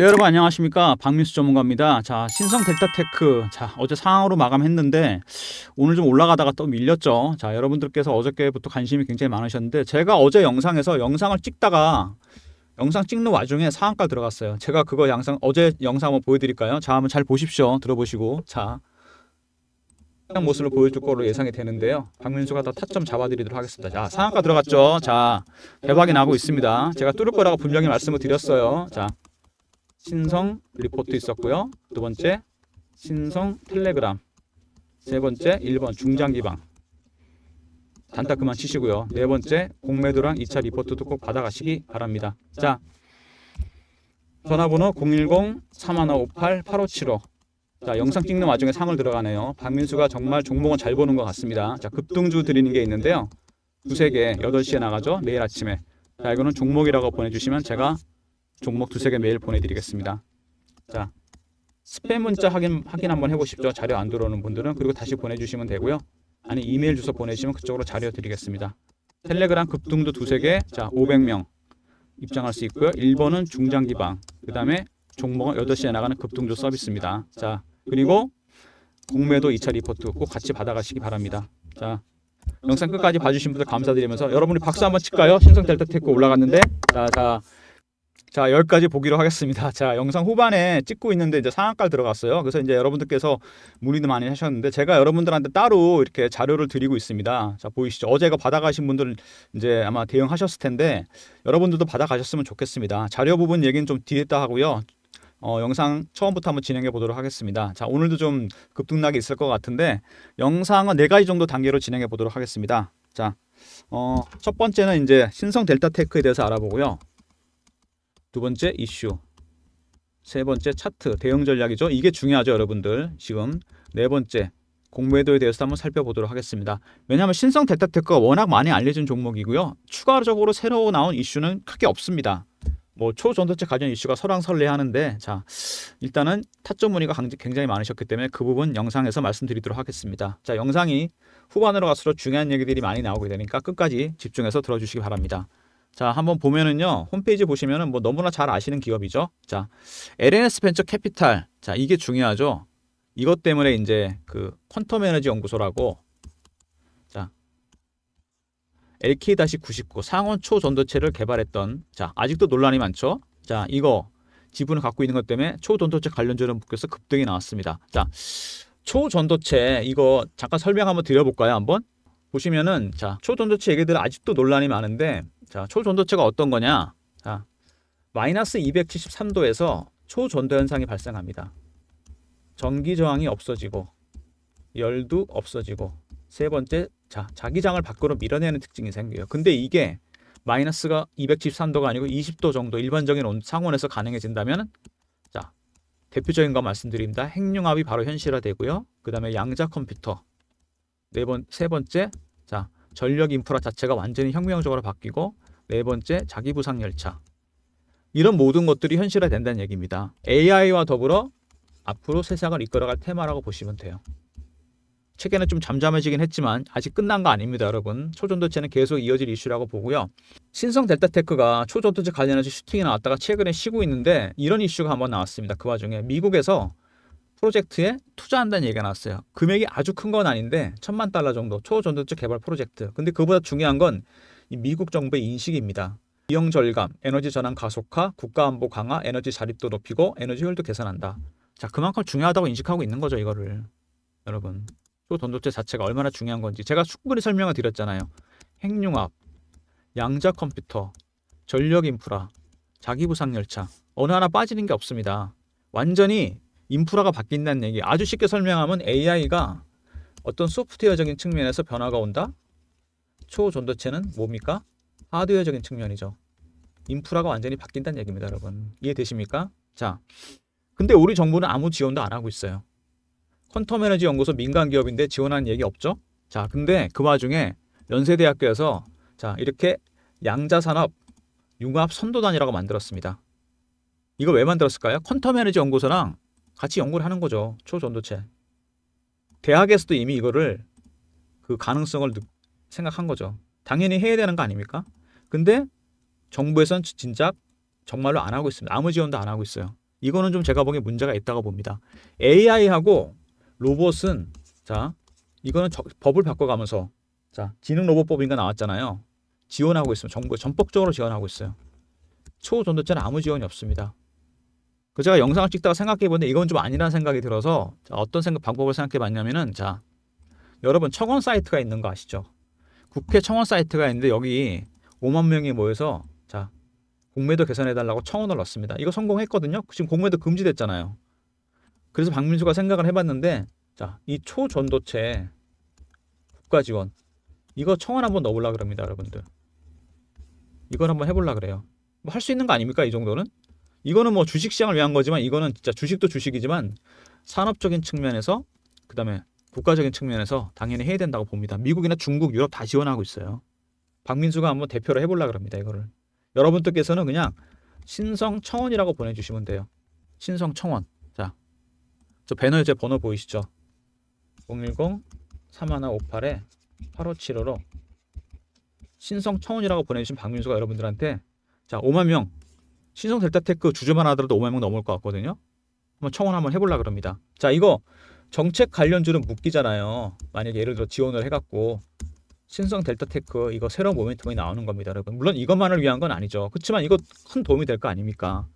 네 여러분 안녕하십니까 박민수 전문가입니다 자 신성 델타테크 자 어제 상황으로 마감했는데 오늘 좀 올라가다가 또 밀렸죠 자 여러분들께서 어저께부터 관심이 굉장히 많으셨는데 제가 어제 영상에서 영상을 찍다가 영상 찍는 와중에 상한가 들어갔어요 제가 그거 영상 어제 영상 한번 보여드릴까요 자 한번 잘 보십시오 들어보시고 자 모습을 보여줄 걸로 예상이 되는데요. 박민수가 다 타점 잡아드리도록 하겠습니다. 자, 상한가 들어갔죠. 자, 대박이 나고 있습니다. 제가 뚫을 거라고 분명히 말씀을 드렸어요. 자, 신성 리포트 있었고요. 두 번째 신성 텔레그램 세 번째 1번 중장기방 단타 그만 치시고요. 네 번째 공매도랑 2차 리포트도 꼭 받아가시기 바랍니다. 자 전화번호 010-3158-8575자 영상 찍는 와중에 상을 들어가네요. 박민수가 정말 종목은 잘 보는 것 같습니다. 자 급등주 드리는 게 있는데요. 두세 개 8시에 나가죠. 매일 아침에 자 이거는 종목이라고 보내주시면 제가 종목 두세 개 메일 보내드리겠습니다. 자, 스팸 문자 확인, 확인 한번 해보십시오. 자료 안 들어오는 분들은 그리고 다시 보내주시면 되고요. 아니 이메일 주소 보내주시면 그쪽으로 자료 드리겠습니다. 텔레그램 급등도 두세 개, 자 500명 입장할 수 있고요. 1번은 중장기방, 그 다음에 종목은 8시에 나가는 급등조 서비스입니다. 자 그리고 공매도 2차 리포트 꼭 같이 받아가시기 바랍니다. 자 영상 끝까지 봐주신 분들 감사드리면서 여러분이 박수 한번 칠까요? 신성 델타 테크 올라갔는데 자자 자, 여기까지 보기로 하겠습니다. 자, 영상 후반에 찍고 있는데 이제 상한가를 들어갔어요. 그래서 이제 여러분들께서 문의도 많이 하셨는데 제가 여러분들한테 따로 이렇게 자료를 드리고 있습니다. 자, 보이시죠? 어제가 받아가신 분들 이제 아마 대응하셨을 텐데 여러분들도 받아가셨으면 좋겠습니다. 자료 부분 얘기는 좀 뒤에 다 하고요. 어, 영상 처음부터 한번 진행해 보도록 하겠습니다. 자, 오늘도 좀 급등락이 있을 것 같은데 영상은 네 가지 정도 단계로 진행해 보도록 하겠습니다. 자, 어, 첫 번째는 이제 신성 델타 테크에 대해서 알아보고요. 두 번째 이슈, 세 번째 차트, 대응 전략이죠. 이게 중요하죠, 여러분들. 지금 네 번째 공매도에 대해서 한번 살펴보도록 하겠습니다. 왜냐하면 신성 델타테크가 워낙 많이 알려진 종목이고요. 추가적으로 새로 나온 이슈는 크게 없습니다. 뭐 초전도체 관련 이슈가 설왕설래하는데 자 일단은 타점 문의가 굉장히 많으셨기 때문에 그 부분 영상에서 말씀드리도록 하겠습니다. 자 영상이 후반으로 갈수록 중요한 얘기들이 많이 나오게 되니까 끝까지 집중해서 들어주시기 바랍니다. 자, 한번 보면은요. 홈페이지 보시면은 뭐 너무나 잘 아시는 기업이죠. 자, LNS 벤처 캐피탈. 자, 이게 중요하죠. 이것 때문에 이제 그 퀀텀 에너지 연구소라고 자, LK-99 상온 초전도체를 개발했던 자, 아직도 논란이 많죠. 자, 이거 지분을 갖고 있는 것 때문에 초전도체 관련주를 묶여서 급등이 나왔습니다. 자, 초전도체 이거 잠깐 설명 한번 드려볼까요? 한번 보시면은 자 초전도체 얘기들 아직도 논란이 많은데 자, 초전도체가 어떤 거냐? 자, 마이너스 273도에서 초전도 현상이 발생합니다. 전기 저항이 없어지고 열도 없어지고 세 번째 자, 자기장을 밖으로 밀어내는 특징이 생겨요. 근데 이게 마이너스가 273도가 아니고 20도 정도 일반적인 온, 상온에서 가능해진다면 자, 대표적인 거 말씀드립니다. 핵융합이 바로 현실화되고요. 그 다음에 양자 컴퓨터 네 번, 세 번째 자 전력 인프라 자체가 완전히 혁명적으로 바뀌고 네 번째 자기 부상 열차 이런 모든 것들이 현실화된다는 얘기입니다. AI와 더불어 앞으로 세상을 이끌어갈 테마라고 보시면 돼요. 책에는 좀 잠잠해지긴 했지만 아직 끝난 거 아닙니다, 여러분. 초전도체는 계속 이어질 이슈라고 보고요. 신성 델타테크가 초전도체 관련해서 슈팅이 나왔다가 최근에 쉬고 있는데 이런 이슈가 한번 나왔습니다. 그 와중에 미국에서 프로젝트에 투자한다는 얘기가 나왔어요. 금액이 아주 큰 건 아닌데 천만 달러 정도 초전도체 개발 프로젝트. 근데 그보다 중요한 건 미국 정부의 인식입니다. 비용 절감, 에너지 전환 가속화, 국가 안보 강화, 에너지 자립도 높이고 에너지 효율도 개선한다. 자, 그만큼 중요하다고 인식하고 있는 거죠, 이거를. 여러분. 초전도체 자체가 얼마나 중요한 건지 제가 충분히 설명을 드렸잖아요. 핵융합, 양자 컴퓨터, 전력 인프라, 자기부상 열차 어느 하나 빠지는 게 없습니다. 완전히 인프라가 바뀐다는 얘기 아주 쉽게 설명하면 AI가 어떤 소프트웨어적인 측면에서 변화가 온다? 초존도체는 뭡니까? 하드웨어적인 측면이죠. 인프라가 완전히 바뀐다는 얘기입니다. 여러분. 이해되십니까? 자, 근데 우리 정부는 아무 지원도 안 하고 있어요. 퀀텀 에너지 연구소 민간 기업인데 지원하는 얘기 없죠? 자, 근데 그 와중에 연세대학교에서 자, 이렇게 양자산업 융합 선도단이라고 만들었습니다. 이거 왜 만들었을까요? 퀀텀 에너지 연구소랑 같이 연구를 하는 거죠. 초전도체. 대학에서도 이미 이거를 그 가능성을 생각한 거죠. 당연히 해야 되는 거 아닙니까? 근데 정부에선 진작 정말로 안 하고 있습니다. 아무 지원도 안 하고 있어요. 이거는 좀 제가 보기에 문제가 있다고 봅니다. AI하고 로봇은 자 이거는 저, 법을 바꿔가면서 자 지능 로봇법인가 나왔잖아요. 지원하고 있습니다. 정부 전폭적으로 지원하고 있어요. 초전도체는 아무 지원이 없습니다. 제가 영상을 찍다가 생각해 보는데 이건 좀 아니라는 생각이 들어서 어떤 생각 방법을 생각해 봤냐면은 자 여러분 청원 사이트가 있는 거 아시죠? 국회 청원 사이트가 있는데 여기 5만 명이 모여서 자 공매도 개선해 달라고 청원을 넣습니다. 이거 성공했거든요. 지금 공매도 금지됐잖아요. 그래서 박민수가 생각을 해봤는데 자 이 초전도체 국가 지원 이거 청원 한번 넣어보려 그럽니다, 여러분들. 이걸 한번 해보려 그래요. 뭐 할 수 있는 거 아닙니까 이 정도는? 이거는 뭐 주식시장을 위한 거지만 이거는 진짜 주식도 주식이지만 산업적인 측면에서 그 다음에 국가적인 측면에서 당연히 해야 된다고 봅니다. 미국이나 중국, 유럽 다 지원하고 있어요. 박민수가 한번 대표로 해보려고 합니다. 이거를. 여러분들께서는 그냥 신성청원이라고 보내주시면 돼요. 신성청원. 자, 저 배너에 제 번호 보이시죠? 010-3158-8575로 신성청원이라고 보내주신 박민수가 여러분들한테 자 5만 명 신성 델타테크 주주만 하더라도 5만 명 넘을 것 같거든요. 한번 청원 한번 해볼라 그럽니다. 자 이거 정책 관련주는 묶이잖아요. 만약에 예를 들어 지원을 해갖고 신성 델타테크 이거 새로운 모멘텀이 나오는 겁니다. 여러분 물론 이것만을 위한 건 아니죠. 그렇지만 이거 큰 도움이 될 거 아닙니까?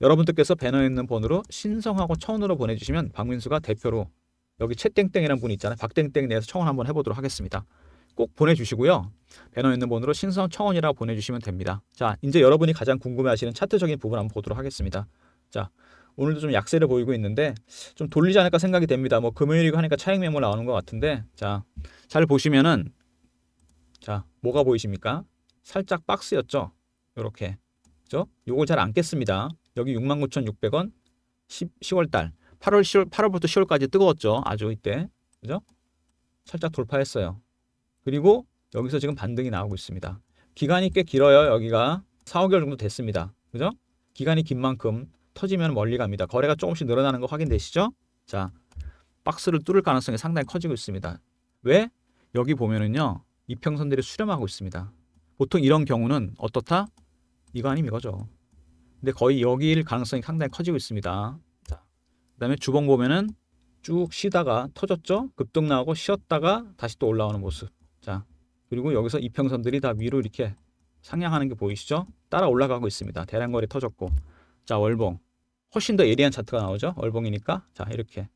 여러분들께서 배너에 있는 번호로 신성하고 청원으로 보내주시면 박민수가 대표로 여기 채땡땡이라는 분이 있잖아요. 박땡땡 내에서 청원 한번 해보도록 하겠습니다. 꼭 보내주시고요. 배너 있는 번호로 신청원이라고 성 보내주시면 됩니다. 자, 이제 여러분이 가장 궁금해하시는 차트적인 부분 한번 보도록 하겠습니다. 자, 오늘도 좀 약세를 보이고 있는데 좀 돌리지 않을까 생각이 됩니다. 뭐 금요일이고 하니까 차익 매물 나오는 것 같은데 자, 잘 보시면은 자, 뭐가 보이십니까? 살짝 박스였죠? 요렇게. 그죠? 요걸 잘 안 깼습니다. 여기 69,600원 10, 10월 달 8월 10월 8월부터 10월까지 뜨거웠죠. 아주 이때. 그죠? 살짝 돌파했어요. 그리고 여기서 지금 반등이 나오고 있습니다. 기간이 꽤 길어요. 여기가 4, 5개월 정도 됐습니다. 그죠? 기간이 긴 만큼 터지면 멀리 갑니다. 거래가 조금씩 늘어나는 거 확인되시죠? 자, 박스를 뚫을 가능성이 상당히 커지고 있습니다. 왜? 여기 보면은요. 이평선들이 수렴하고 있습니다. 보통 이런 경우는 어떻다? 이거 아니면 이거죠. 근데 거의 여기일 가능성이 상당히 커지고 있습니다. 자, 그 다음에 주봉 보면은 쭉 쉬다가 터졌죠? 급등 나오고 쉬었다가 다시 또 올라오는 모습. 자, 그리고 여기서 이평선들이 다 위로 이렇게 상향하는 게 보이시죠? 따라 올라가고 있습니다. 대량거리 터졌고. 자, 월봉. 훨씬 더 예리한 차트가 나오죠? 월봉이니까. 자, 이렇게.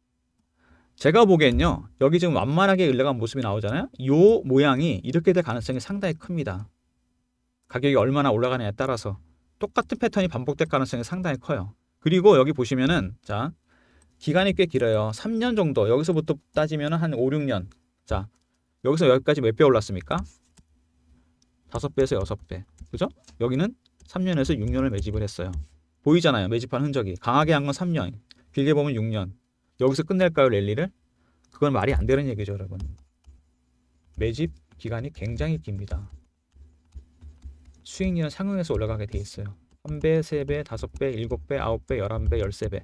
제가 보기엔요. 여기 지금 완만하게 올라간 모습이 나오잖아요. 요 모양이 이렇게 될 가능성이 상당히 큽니다. 가격이 얼마나 올라가느냐에 따라서 똑같은 패턴이 반복될 가능성이 상당히 커요. 그리고 여기 보시면은 자, 기간이 꽤 길어요. 3년 정도. 여기서부터 따지면 한 5, 6년. 자, 여기서 여기까지 몇 배 올랐습니까? 5배에서 6배. 그죠? 여기는 3년에서 6년을 매집을 했어요. 보이잖아요. 매집한 흔적이. 강하게 한 건 3년. 길게 보면 6년. 여기서 끝낼까요? 랠리를? 그건 말이 안 되는 얘기죠, 여러분. 매집 기간이 굉장히 깁니다. 수익률은 상응해서 올라가게 돼 있어요. 1배 3배, 5배, 7배, 9배, 11배, 13배.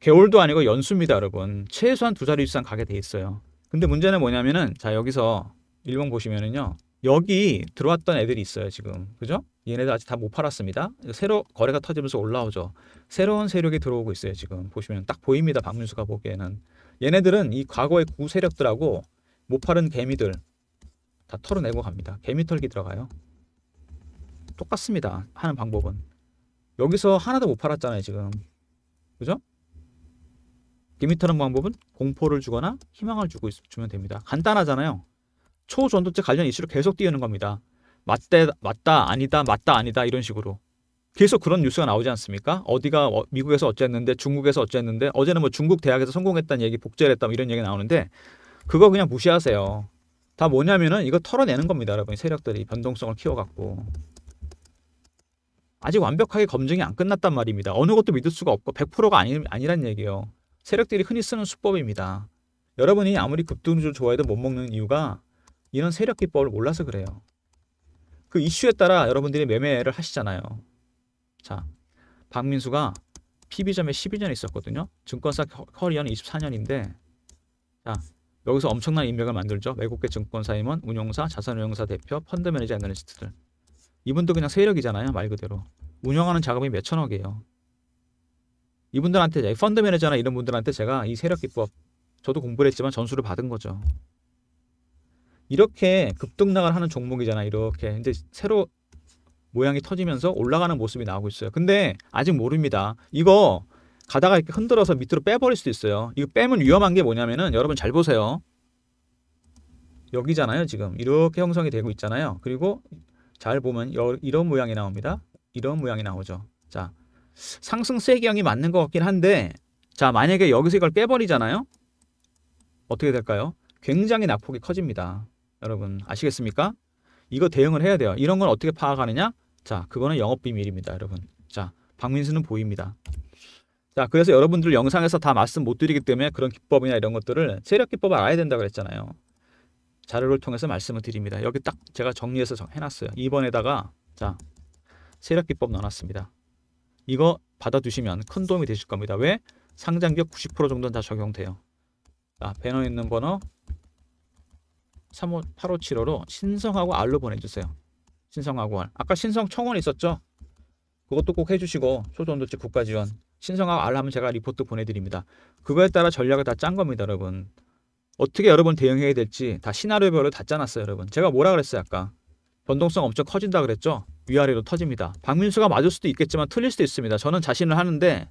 개월도 아니고 연수입니다, 여러분. 최소한 두 자리 이상 가게 돼 있어요. 근데 문제는 뭐냐면은 자 여기서 1번 보시면은요. 여기 들어왔던 애들이 있어요 지금 그죠? 얘네들 아직 다 못 팔았습니다. 새로 거래가 터지면서 올라오죠. 새로운 세력이 들어오고 있어요 지금 보시면 딱 보입니다 박문수가 보기에는 얘네들은 이 과거의 구 세력들하고 못 팔은 개미들 다 털어내고 갑니다. 개미 털기 들어가요. 똑같습니다 하는 방법은 여기서 하나도 못 팔았잖아요 지금 그죠? 리미터는 방법은 공포를 주거나 희망을 주고 있, 주면 됩니다. 간단하잖아요. 초전도체 관련 이슈를 계속 띄우는 겁니다. 맞대, 맞다 아니다 맞다 아니다 이런 식으로 계속 그런 뉴스가 나오지 않습니까? 어디가 어, 미국에서 어쨌는데 중국에서 어쨌는데 어제는 뭐 중국 대학에서 성공했다는 얘기 복제를 했다 뭐 이런 얘기 나오는데 그거 그냥 무시하세요. 다 뭐냐면은 이거 털어내는 겁니다, 여러분. 세력들이 변동성을 키워갖고 아직 완벽하게 검증이 안 끝났단 말입니다. 어느 것도 믿을 수가 없고 100%가 아니, 아니란 얘기예요. 세력들이 흔히 쓰는 수법입니다. 여러분이 아무리 급등주를 좋아해도 못 먹는 이유가 이런 세력 기법을 몰라서 그래요. 그 이슈에 따라 여러분들이 매매를 하시잖아요. 자, 박민수가 PB점에 1 2년 있었거든요. 증권사 커리어는 24년인데 자, 여기서 엄청난 인맥을 만들죠. 외국계 증권사 임원, 운용사, 자산운용사 대표, 펀드매니저 애널리스트들. 이분도 그냥 세력이잖아요. 말 그대로. 운영하는 자금이 몇천억이에요. 이분들한테 펀드 매니저나 이런 분들한테 제가 이 세력 기법 저도 공부를 했지만 전수를 받은 거죠. 이렇게 급등락을 하는 종목이잖아 이렇게 이제 새로 모양이 터지면서 올라가는 모습이 나오고 있어요. 근데 아직 모릅니다. 이거 가다가 이렇게 흔들어서 밑으로 빼버릴 수도 있어요. 이거 빼면 위험한 게 뭐냐면은 여러분 잘 보세요. 여기잖아요 지금 이렇게 형성이 되고 있잖아요. 그리고 잘 보면 여, 이런 모양이 나옵니다. 이런 모양이 나오죠. 자 상승세의 경이 맞는 것 같긴 한데 자 만약에 여기서 이걸 깨버리잖아요 어떻게 될까요? 굉장히 낙폭이 커집니다. 여러분 아시겠습니까? 이거 대응을 해야 돼요. 이런 건 어떻게 파악하느냐? 자 그거는 영업비밀입니다. 여러분 자 박민수는 보입니다. 자 그래서 여러분들 영상에서 다 말씀 못 드리기 때문에 그런 기법이나 이런 것들을 세력 기법을 알아야 된다 그랬잖아요. 자료를 통해서 말씀을 드립니다. 여기 딱 제가 정리해서 해놨어요. 2번에다가 자 세력 기법 넣어놨습니다. 이거 받아두시면 큰 도움이 되실 겁니다. 왜? 상장격 90% 정도는 다 적용돼요. 자, 배너 있는 번호 35, 8575로 신성하고 알로 보내주세요. 신성하고 알. 아까 신성 청원 있었죠? 그것도 꼭 해주시고 소전도체 국가지원 신성하고 알 하면 제가 리포트 보내드립니다. 그거에 따라 전략을 다 짠 겁니다, 여러분. 어떻게 여러분 대응해야 될지 다 시나리오별로 다 짜놨어요, 여러분. 제가 뭐라 그랬어요, 아까? 변동성 엄청 커진다 그랬죠? 위아래로 터집니다. 박민수가 맞을 수도 있겠지만 틀릴 수도 있습니다. 저는 자신을 하는데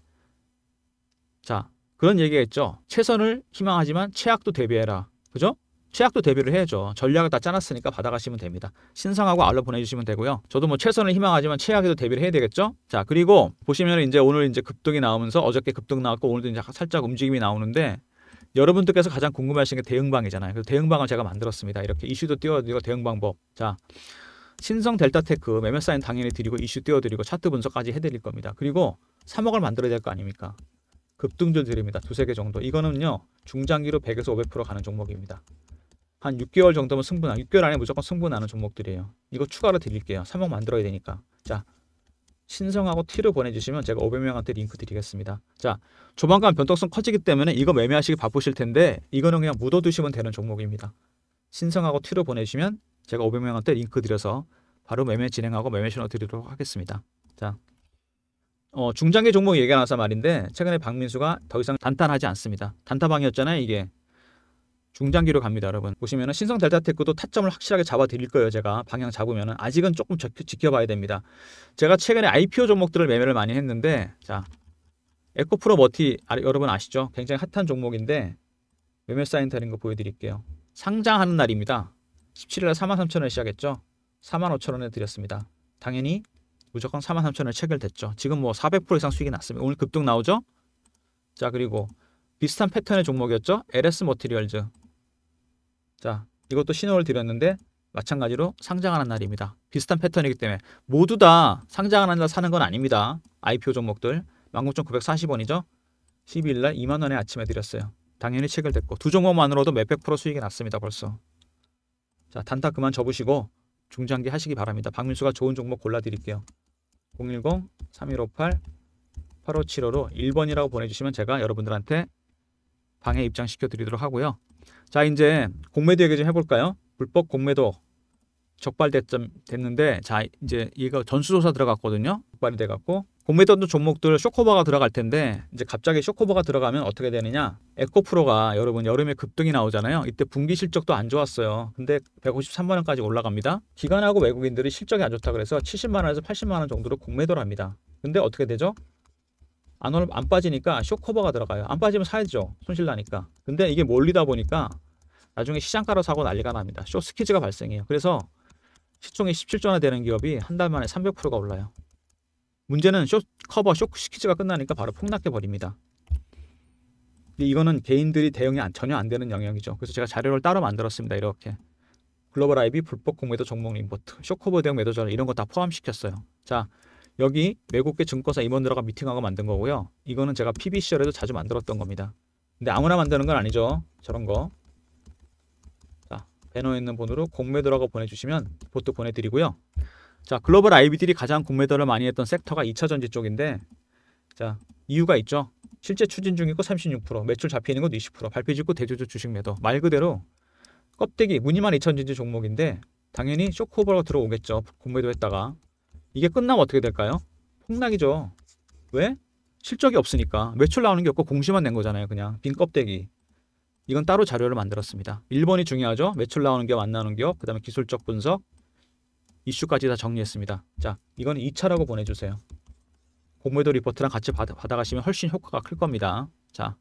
자 그런 얘기가 있죠. 최선을 희망하지만 최악도 대비해라. 그죠? 최악도 대비를 해야죠. 전략을 다 짜놨으니까 받아가시면 됩니다. 신상하고 알로 보내주시면 되고요. 저도 뭐 최선을 희망하지만 최악에도 대비를 해야 되겠죠? 자, 그리고 보시면 이제 오늘 이제 급등이 나오면서 어저께 급등 나왔고 오늘도 이제 살짝 움직임이 나오는데 여러분들께서 가장 궁금하신게 대응방이잖아요. 그래서 대응방을 제가 만들었습니다. 이렇게 이슈도 띄워드리고 대응방법. 자, 신성 델타테크 매매 사인 당연히 드리고 이슈 띄워드리고 차트 분석까지 해드릴 겁니다. 그리고 3억을 만들어야 될 거 아닙니까? 급등들 드립니다. 두세 개 정도. 이거는요. 중장기로 100에서 500% 가는 종목입니다. 한 6개월 정도면 승부나 6개월 안에 무조건 승부나는 종목들이에요. 이거 추가로 드릴게요. 3억 만들어야 되니까. 자, 신성하고 티를 보내주시면 제가 500명한테 링크 드리겠습니다. 자, 조만간 변동성 커지기 때문에 이거 매매하시기 바쁘실 텐데 이거는 그냥 묻어두시면 되는 종목입니다. 신성하고 티를 보내주시면 제가 500명한테 링크 드려서 바로 매매 진행하고 매매 신호 드리도록 하겠습니다. 자, 어, 중장기 종목 얘기가 나와서 말인데 최근에 박민수가 더 이상 단탄하지 않습니다. 단타방이었잖아요 이게. 중장기로 갑니다 여러분 보시면 신성 델타테크도 타점을 확실하게 잡아 드릴 거예요 제가 방향 잡으면 아직은 조금 지켜봐야 됩니다 제가 최근에 IPO 종목들을 매매를 많이 했는데 자 에코프로 머티 아, 여러분 아시죠 굉장히 핫한 종목인데 매매 사인 타는 거 보여드릴게요 상장하는 날입니다 17일날 43,000원에 시작했죠. 45,000원에 드렸습니다. 당연히 무조건 43,000원에 체결됐죠. 지금 뭐 400% 이상 수익이 났습니다. 오늘 급등 나오죠? 자 그리고 비슷한 패턴의 종목이었죠. LS 머티리얼즈. 자 이것도 신호를 드렸는데 마찬가지로 상장하는 날입니다. 비슷한 패턴이기 때문에 모두 다 상장하는 날 사는 건 아닙니다. IPO 종목들 19,940원이죠. 12일날 2만원에 아침에 드렸어요. 당연히 체결됐고 두 종목만으로도 몇백 프로 수익이 났습니다. 벌써. 자 단타 그만 접으시고 중장기 하시기 바랍니다. 박민수가 좋은 종목 골라드릴게요. 010-3158-8575로 1번이라고 보내주시면 제가 여러분들한테 방해 입장시켜 드리도록 하고요. 자 이제 공매도 얘기 좀 해볼까요? 불법 공매도 적발됐는데 자 이제 얘가 전수조사 들어갔거든요. 적발이 돼갖고 공매던 종목들 쇼코버가 들어갈 텐데 이제 갑자기 쇼코버가 들어가면 어떻게 되느냐 에코프로가 여러분 여름에 급등이 나오잖아요 이때 분기 실적도 안 좋았어요 근데 153만원까지 올라갑니다 기관하고 외국인들이 실적이 안 좋다 그래서 70만원에서 80만원 정도로 공매도를 합니다 근데 어떻게 되죠? 안, 올, 안 빠지니까 쇼커버가 들어가요 안 빠지면 사야죠 손실 나니까 근데 이게 몰리다 보니까 나중에 시장가로 사고 난리가 납니다 쇼스키즈가 발생해요 그래서 시총이 17조나 되는 기업이 한 달 만에 300%가 올라요. 문제는 쇼, 커버 쇼크 시키즈가 끝나니까 바로 폭락해 버립니다. 이거는 개인들이 대응이 안, 전혀 안 되는 영역이죠. 그래서 제가 자료를 따로 만들었습니다. 이렇게 글로벌 아이비 불법 공매도 종목 임포트, 쇼커버 대응 매도 전략 이런 거 다 포함시켰어요. 자 여기 외국계 증권사 임원들하고 미팅하고 만든 거고요. 이거는 제가 PB 시절에도 자주 만들었던 겁니다. 근데 아무나 만드는 건 아니죠. 저런 거. 배너에 있는 번호로 공매도라고 보내주시면 보트 보내드리고요. 자 글로벌 IB들이 가장 공매도를 많이 했던 섹터가 2차전지 쪽인데 자 이유가 있죠. 실제 추진 중이고 36% 매출 잡히는 건20% 발표 직후 대주주 주식 매도 말 그대로 껍데기 무늬만 2차전지 종목인데 당연히 쇼크오버가 들어오겠죠. 공매도 했다가 이게 끝나면 어떻게 될까요? 폭락이죠. 왜? 실적이 없으니까 매출 나오는 게 없고 공시만 낸 거잖아요. 그냥 빈 껍데기 이건 따로 자료를 만들었습니다. 1번이 중요하죠. 매출 나오는 기업, 안 나오는 기업, 그 다음에 기술적 분석, 이슈까지 다 정리했습니다. 자, 이건 2차라고 보내주세요. 공모도 리포트랑 같이 받아, 받아가시면 훨씬 효과가 클 겁니다. 자,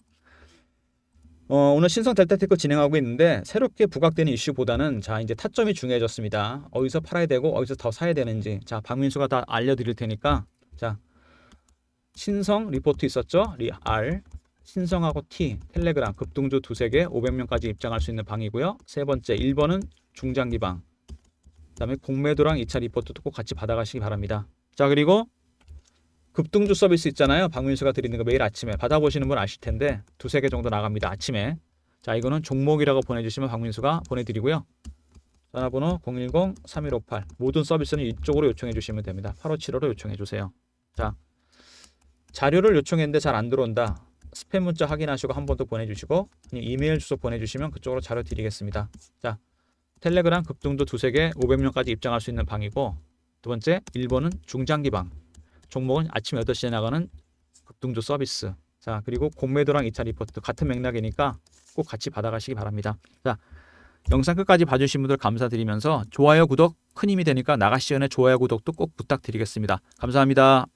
어, 오늘 신성 델타테크 진행하고 있는데 새롭게 부각되는 이슈보다는 자 이제 타점이 중요해졌습니다. 어디서 팔아야 되고 어디서 더 사야 되는지 자 박민수가 다 알려드릴 테니까 자 신성 리포트 있었죠? 리 R 신성하고 T, 텔레그램, 급등주 두세 개, 500명까지 입장할 수 있는 방이고요. 세 번째 1번은 중장기 방. 그다음에 공매도랑 2차 리포트도 꼭 같이 받아가시기 바랍니다. 자 그리고 급등주 서비스 있잖아요. 박민수가 드리는 거 매일 아침에 받아보시는 분 아실 텐데 두세 개 정도 나갑니다. 아침에. 자 이거는 종목이라고 보내주시면 박민수가 보내드리고요. 전화번호 010-3158 모든 서비스는 이쪽으로 요청해 주시면 됩니다. 8575로 요청해 주세요. 자 자료를 요청했는데 잘 안 들어온다. 스팸 문자 확인하시고 한 번 더 보내주시고 이메일 주소 보내주시면 그쪽으로 자료 드리겠습니다. 자, 텔레그램 급등도 두세 개 500명까지 입장할 수 있는 방이고 두 번째 일본은 중장기 방 종목은 아침 8시에 나가는 급등도 서비스 자 그리고 공매도랑 2차 리포트 같은 맥락이니까 꼭 같이 받아가시기 바랍니다. 자 영상 끝까지 봐주신 분들 감사드리면서 좋아요 구독 큰 힘이 되니까 나가시 전에 좋아요 구독도 꼭 부탁드리겠습니다. 감사합니다.